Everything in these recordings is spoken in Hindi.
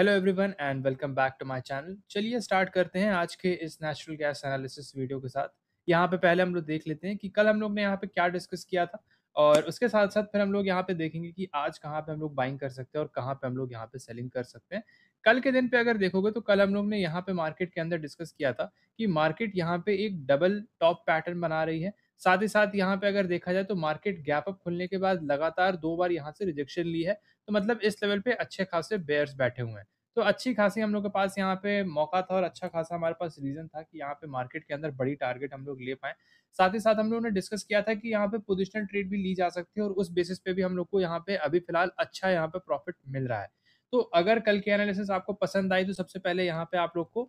hello everyone and welcome back to my channel चलिए स्टार्ट करते हैं आज के इस नेचुरल गैस एनालिसिस वीडियो के साथ यहाँ पे पहले हम लोग देख लेते हैं कि कल हम लोग ने यहाँ पे क्या डिस्कस किया था और उसके साथ साथ फिर हम लोग यहाँ पे देखेंगे कि आज कहाँ पे हम लोग बाइंग कर सकते हैं और कहाँ पे हम लोग यहाँ पे सेलिंग कर सकते हैं कल के दिन पे अगर देखोगे तो कल हम लोग ने यहाँ पे मार्केट के अंदर डिस्कस किया था कि मार्केट यहाँ पे एक डबल टॉप पैटर्न बना रही है साथ ही साथ यहाँ पे अगर देखा जाए तो मार्केट गैप अप खुलने के बाद लगातार दो बार यहाँ से रिजेक्शन ली है तो मतलब इस लेवल पे अच्छे खासे बेयर्स बैठे हुए हैं तो अच्छी खासी हम लोग के पास यहाँ पे मौका था और अच्छा खासा हमारे पास रीजन था कि यहाँ पे मार्केट के अंदर बड़ी टारगेट हम लोग ले पाए साथ ही साथ हम लोगों ने डिस्कस किया था कि यहाँ पे पोजिशनल ट्रेड भी ली जा सकती है और उस बेसिस पे भी हम लोग को यहाँ पे अभी फिलहाल अच्छा यहाँ पे प्रॉफिट मिल रहा है तो अगर कल की एनालिसिस आपको पसंद आई तो सबसे पहले यहाँ पे आप लोग को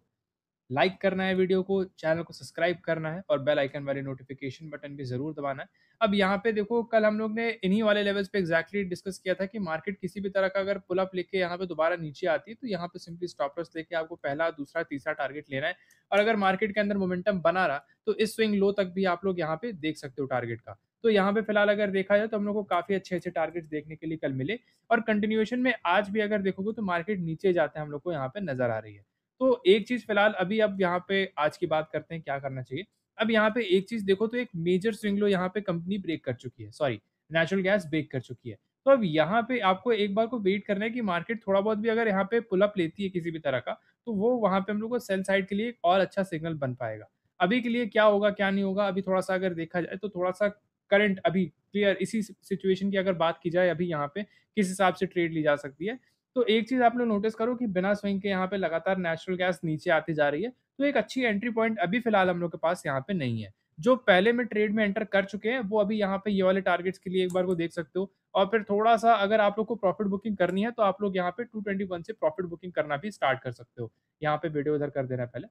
लाइक करना है वीडियो को चैनल को सब्सक्राइब करना है और बेल आइकन वाले नोटिफिकेशन बटन भी ज़रूर दबाना है अब यहाँ पे देखो कल हम लोग ने इन्हीं वाले लेवल्स पे एक्जैक्टली डिस्कस किया था कि मार्केट किसी भी तरह का अगर पुल अप लेके यहाँ पे दोबारा नीचे आती है तो यहाँ पे सिंपली स्टॉप लॉस लेके आपको पहला दूसरा तीसरा टारगेट लेना है और अगर मार्केट के अंदर मोमेंटम बना रहा तो इस स्विंग लो तक भी आप लोग यहाँ पे देख सकते हो टारगेट का तो यहाँ पे फिलहाल अगर देखा जाए तो हम लोग को काफी अच्छे अच्छे टारगेट्स देखने के लिए कल मिले और कंटिन्यूएशन में आज भी अगर देखोगे तो मार्केट नीचे जाते हैं हम लोग को यहाँ पे नजर आ रही है तो एक चीज फिलहाल अभी अब यहाँ पे आज की बात करते हैं क्या करना चाहिए अब यहाँ पे एक चीज देखो तो एक मेजर स्विंग लो यहाँ पे कंपनी ब्रेक कर चुकी है सॉरी नेचुरल गैस ब्रेक कर चुकी है तो अब यहाँ पे आपको एक बार को वेट करना है कि मार्केट थोड़ा बहुत भी अगर यहाँ पे पुलअप लेती है किसी भी तरह का तो वो वहाँ पे हम लोग को सेल साइड के लिए एक और अच्छा सिग्नल बन पाएगा अभी के लिए क्या होगा क्या नहीं होगा अभी थोड़ा सा अगर देखा जाए तो थोड़ा सा करंट अभी क्लियर इसी सिचुएशन की अगर बात की जाए अभी यहाँ पे किस हिसाब से ट्रेड ली जा सकती है तो एक चीज आपने नोटिस करो कि बिना स्विंग के यहाँ पे लगातार नेचुरल गैस नीचे आती जा रही है तो एक अच्छी एंट्री पॉइंट अभी फिलहाल हम लोग के पास यहाँ पे नहीं है जो पहले में ट्रेड में एंटर कर चुके हैं वो अभी यहाँ पे ये वाले टारगेट्स के लिए एक बार को देख सकते हो और फिर थोड़ा सा अगर आप लोग को प्रॉफिट बुकिंग करनी है तो आप लोग यहाँ पे 221 से प्रॉफिट बुकिंग करना भी स्टार्ट कर सकते हो यहाँ पे वीडियो उधर कर देना पहले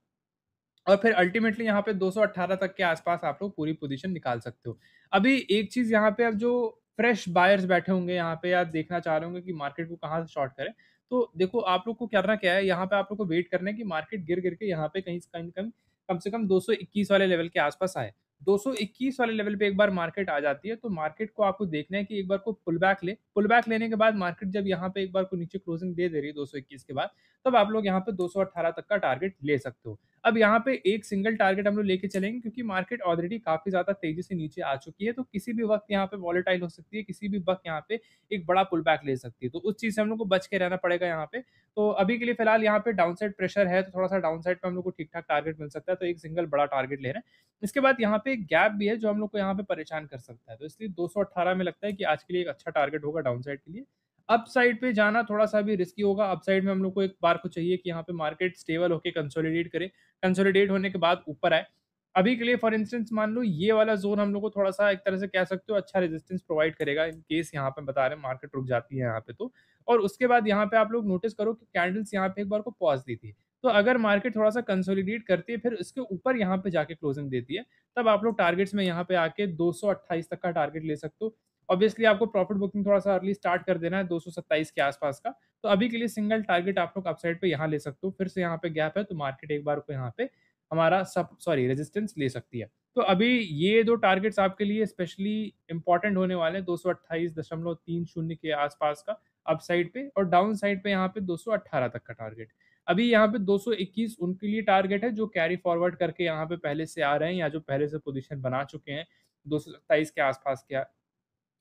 और फिर अल्टीमेटली यहाँ पे 218 तक के आसपास आप लोग पूरी पोजीशन निकाल सकते हो अभी एक चीज यहाँ पे अब जो फ्रेश बायर्स बैठे होंगे यहाँ पे या देखना चाह रहे होंगे कि मार्केट को कहाँ से शॉर्ट करें तो देखो आप लोग को करना क्या है यहाँ पे आप लोग को वेट करना है कि मार्केट गिर गिर के यहाँ पे कहीं कम कम कम से कम 221 वाले लेवल के आसपास आए 221 वाले लेवल पे एक बार मार्केट आ जाती है तो मार्केट को आपको देखना है कि एक बार को पुल बैक ले पुल बैक लेने के बाद मार्केट जब यहाँ पे एक बार को नीचे क्लोजिंग दे दे रही है 221 के बाद तब आप लोग यहाँ पे 218 तक का टारगेट ले सकते हो अब यहाँ पे एक सिंगल टारगेट हम लोग लेके चलेंगे क्योंकि मार्केट ऑलरेडी काफी ज्यादा तेजी से नीचे आ चुकी है तो किसी भी वक्त यहाँ पे वॉलेटाइल हो सकती है किसी भी वक्त यहाँ पे एक बड़ा पुल बैक ले सकती है तो उस चीज से हम लोग को बच के रहना पड़ेगा यहाँ पे तो अभी के लिए फिलहाल यहाँ पे डाउन साइड प्रेशर है तो थोड़ा सा डाउन साइड पर हम लोग को ठीक ठाक टारगेट मिल सकता है तो एक सिंगल बड़ा टारगेट ले रहे हैं इसके बाद यहाँ पे गैप भी है जो हम लोग को यहाँ पे परेशान कर सकता है तो इसलिए दो में लगता है कि आज के लिए एक अच्छा टारगेट होगा डाउन साइड के लिए अपसाइड पे जाना थोड़ा सा भी रिस्की होगा अपसाइड में हम लोग को एक बार को चाहिए कि यहाँ पे मार्केट स्टेबल होके कंसोलिडेट करे कंसोलिडेट होने के बाद ऊपर आए अभी के लिए फॉर इंस्टेंस मान लो ये वाला जोन हम लोग को थोड़ा सा एक तरह से कह सकते हो अच्छा रेजिस्टेंस प्रोवाइड करेगा इन केस यहाँ पे बता रहे हैं मार्केट रुक जाती है यहाँ पे तो और उसके बाद यहाँ पे आप लोग नोटिस करो कि कैंडल्स यहाँ पे एक बार को पॉज दी थी तो अगर मार्केट थोड़ा सा कंसोलिडेट करती है फिर इसके ऊपर यहाँ पे जाके क्लोजिंग देती है तब आप लोग टारगेट्स में यहाँ पे आके दो तक का टारगेट ले सकते हो ऑब्वियसली आपको प्रॉफिट बुकिंग थोड़ा सा अर्ली स्टार्ट कर देना है दो के आसपास का तो अभी के लिए सिंगल टारगेट आप लोग अपसाइड पे यहाँ ले सकते हो फिर से यहाँ पे गैप है तो मार्केट एक बार को यहाँ पे हमारा सब सॉरी रेजिस्टेंस ले सकती है तो अभी ये दो टारगेट्स आपके लिए स्पेशली इंपॉर्टेंट होने वाले हैं दो के आसपास का अप साइड पे और डाउन साइड पे यहाँ पे दो सौ अट्ठारह तक का टारगेट अभी यहाँ पे दो सौ इक्कीस उनके लिए टारगेट है जो कैरी फॉरवर्ड करके यहाँ पे पहले से आ रहे हैं या जो पहले से पोजिशन बना चुके हैं दो के आसपास के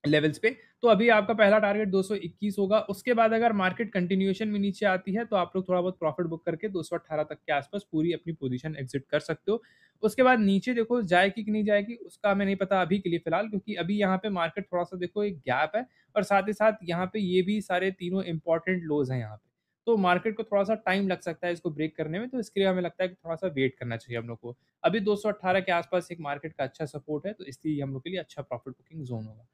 लेवल्स पे तो अभी आपका पहला टारगेट 221 होगा उसके बाद अगर मार्केट कंटिन्यूएशन में नीचे आती है तो आप लोग थोड़ा बहुत प्रॉफिट बुक करके 218 तक के आसपास पूरी अपनी पोजीशन एग्जिट कर सकते हो उसके बाद नीचे देखो जाएगी कि नहीं जाएगी उसका हमें नहीं पता अभी के लिए फिलहाल क्योंकि अभी यहाँ पे मार्केट थोड़ा सा देखो एक गैप है और साथ ही साथ यहाँ पे ये भी सारे तीनों इंपॉर्टेंट लोज हैं यहाँ पे तो मार्केट को थोड़ा सा टाइम लग सकता है इसको ब्रेक करने में तो इसके लिए हमें लगता है कि थोड़ा सा वेट करना चाहिए हम लोग को अभी दो के आसपास एक मार्केट का अच्छा सपोर्ट है तो इसलिए हम लोग के लिए अच्छा प्रॉफिट बुकिंग जोन होगा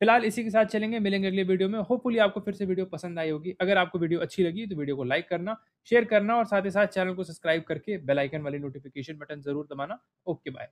फिलहाल इसी के साथ चलेंगे मिलेंगे अगले वीडियो में होपफुली आपको फिर से वीडियो पसंद आई होगी अगर आपको वीडियो अच्छी लगी तो वीडियो को लाइक करना शेयर करना और साथ ही साथ चैनल को सब्सक्राइब करके बेलाइकन वाली नोटिफिकेशन बटन जरूर दबाना ओके बाय